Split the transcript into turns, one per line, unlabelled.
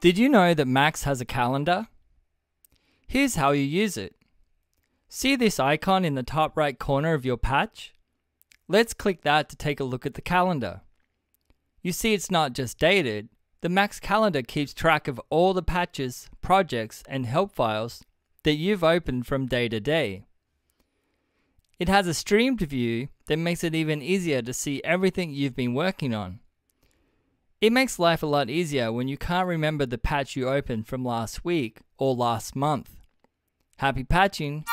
Did you know that Max has a calendar? Here's how you use it. See this icon in the top right corner of your patch? Let's click that to take a look at the calendar. You see it's not just dated, the Max calendar keeps track of all the patches, projects and help files that you've opened from day to day. It has a streamed view that makes it even easier to see everything you've been working on. It makes life a lot easier when you can't remember the patch you opened from last week or last month. Happy patching!